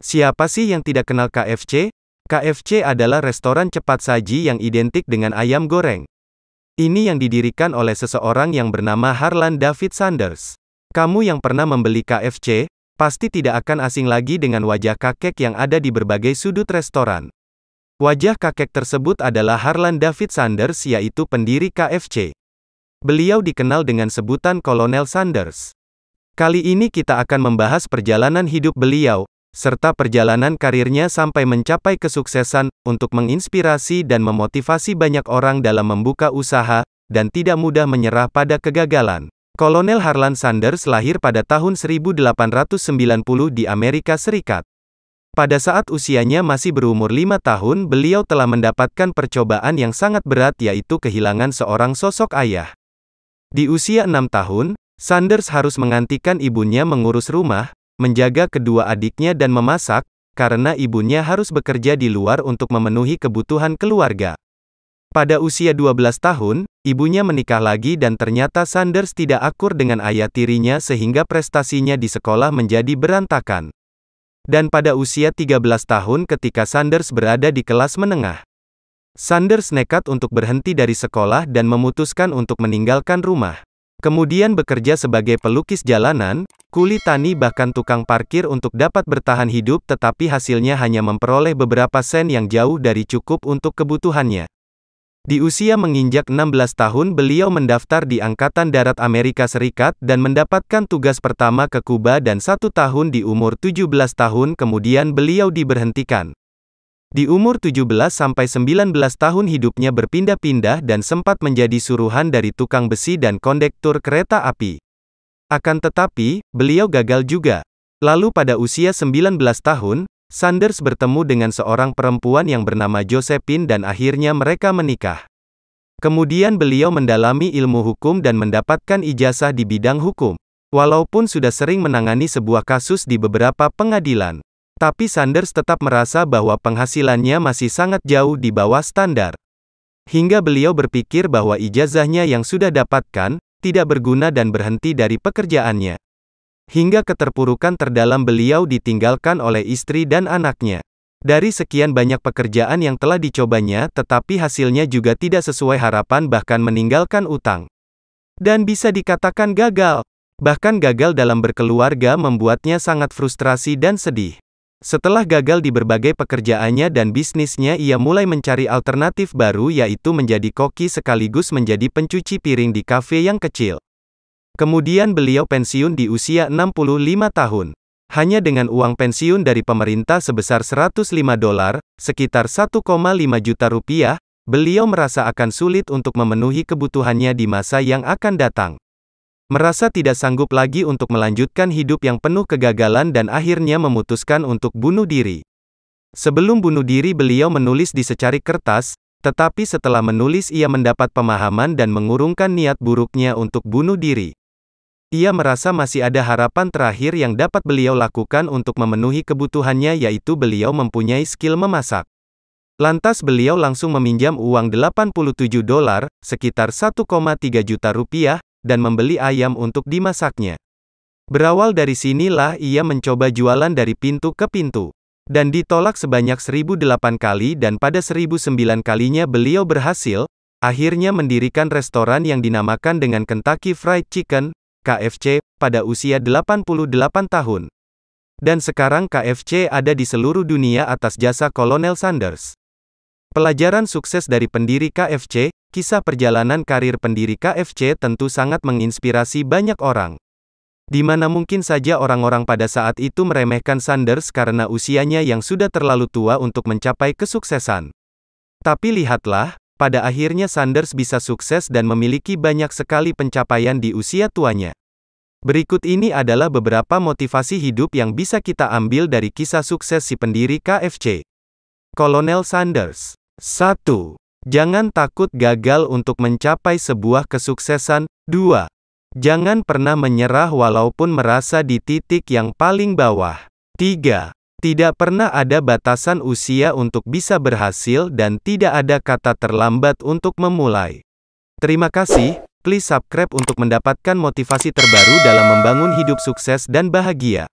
Siapa sih yang tidak kenal KFC? KFC adalah restoran cepat saji yang identik dengan ayam goreng. Ini yang didirikan oleh seseorang yang bernama Harlan David Sanders. Kamu yang pernah membeli KFC, pasti tidak akan asing lagi dengan wajah kakek yang ada di berbagai sudut restoran. Wajah kakek tersebut adalah Harlan David Sanders yaitu pendiri KFC. Beliau dikenal dengan sebutan Kolonel Sanders. Kali ini kita akan membahas perjalanan hidup beliau, serta perjalanan karirnya sampai mencapai kesuksesan, untuk menginspirasi dan memotivasi banyak orang dalam membuka usaha, dan tidak mudah menyerah pada kegagalan. Kolonel Harlan Sanders lahir pada tahun 1890 di Amerika Serikat. Pada saat usianya masih berumur lima tahun, beliau telah mendapatkan percobaan yang sangat berat yaitu kehilangan seorang sosok ayah. Di usia enam tahun, Sanders harus mengantikan ibunya mengurus rumah, menjaga kedua adiknya dan memasak, karena ibunya harus bekerja di luar untuk memenuhi kebutuhan keluarga. Pada usia 12 tahun, ibunya menikah lagi dan ternyata Sanders tidak akur dengan ayah tirinya sehingga prestasinya di sekolah menjadi berantakan. Dan pada usia 13 tahun ketika Sanders berada di kelas menengah, Sanders nekat untuk berhenti dari sekolah dan memutuskan untuk meninggalkan rumah. Kemudian bekerja sebagai pelukis jalanan, kuli tani bahkan tukang parkir untuk dapat bertahan hidup tetapi hasilnya hanya memperoleh beberapa sen yang jauh dari cukup untuk kebutuhannya. Di usia menginjak 16 tahun beliau mendaftar di Angkatan Darat Amerika Serikat dan mendapatkan tugas pertama ke Kuba dan satu tahun di umur 17 tahun kemudian beliau diberhentikan. Di umur 17-19 tahun hidupnya berpindah-pindah dan sempat menjadi suruhan dari tukang besi dan kondektur kereta api. Akan tetapi, beliau gagal juga. Lalu pada usia 19 tahun, Sanders bertemu dengan seorang perempuan yang bernama Josephine dan akhirnya mereka menikah. Kemudian beliau mendalami ilmu hukum dan mendapatkan ijazah di bidang hukum. Walaupun sudah sering menangani sebuah kasus di beberapa pengadilan. Tapi Sanders tetap merasa bahwa penghasilannya masih sangat jauh di bawah standar. Hingga beliau berpikir bahwa ijazahnya yang sudah dapatkan, tidak berguna dan berhenti dari pekerjaannya. Hingga keterpurukan terdalam beliau ditinggalkan oleh istri dan anaknya. Dari sekian banyak pekerjaan yang telah dicobanya, tetapi hasilnya juga tidak sesuai harapan, bahkan meninggalkan utang. Dan bisa dikatakan gagal, bahkan gagal dalam berkeluarga, membuatnya sangat frustrasi dan sedih. Setelah gagal di berbagai pekerjaannya dan bisnisnya ia mulai mencari alternatif baru yaitu menjadi koki sekaligus menjadi pencuci piring di kafe yang kecil. Kemudian beliau pensiun di usia 65 tahun. Hanya dengan uang pensiun dari pemerintah sebesar 105 dolar, sekitar 1,5 juta rupiah, beliau merasa akan sulit untuk memenuhi kebutuhannya di masa yang akan datang. Merasa tidak sanggup lagi untuk melanjutkan hidup yang penuh kegagalan dan akhirnya memutuskan untuk bunuh diri. Sebelum bunuh diri beliau menulis di secari kertas, tetapi setelah menulis ia mendapat pemahaman dan mengurungkan niat buruknya untuk bunuh diri. Ia merasa masih ada harapan terakhir yang dapat beliau lakukan untuk memenuhi kebutuhannya yaitu beliau mempunyai skill memasak. Lantas beliau langsung meminjam uang 87 dolar, sekitar 1,3 juta rupiah, dan membeli ayam untuk dimasaknya. Berawal dari sinilah ia mencoba jualan dari pintu ke pintu. Dan ditolak sebanyak 1008 kali dan pada 1009 kalinya beliau berhasil, akhirnya mendirikan restoran yang dinamakan dengan Kentucky Fried Chicken, KFC, pada usia 88 tahun. Dan sekarang KFC ada di seluruh dunia atas jasa Kolonel Sanders. Pelajaran sukses dari pendiri KFC, kisah perjalanan karir pendiri KFC tentu sangat menginspirasi banyak orang. Di mana mungkin saja orang-orang pada saat itu meremehkan Sanders karena usianya yang sudah terlalu tua untuk mencapai kesuksesan. Tapi lihatlah, pada akhirnya Sanders bisa sukses dan memiliki banyak sekali pencapaian di usia tuanya. Berikut ini adalah beberapa motivasi hidup yang bisa kita ambil dari kisah sukses si pendiri KFC. Kolonel Sanders 1. Jangan takut gagal untuk mencapai sebuah kesuksesan. 2. Jangan pernah menyerah walaupun merasa di titik yang paling bawah. 3. Tidak pernah ada batasan usia untuk bisa berhasil dan tidak ada kata terlambat untuk memulai. Terima kasih, please subscribe untuk mendapatkan motivasi terbaru dalam membangun hidup sukses dan bahagia.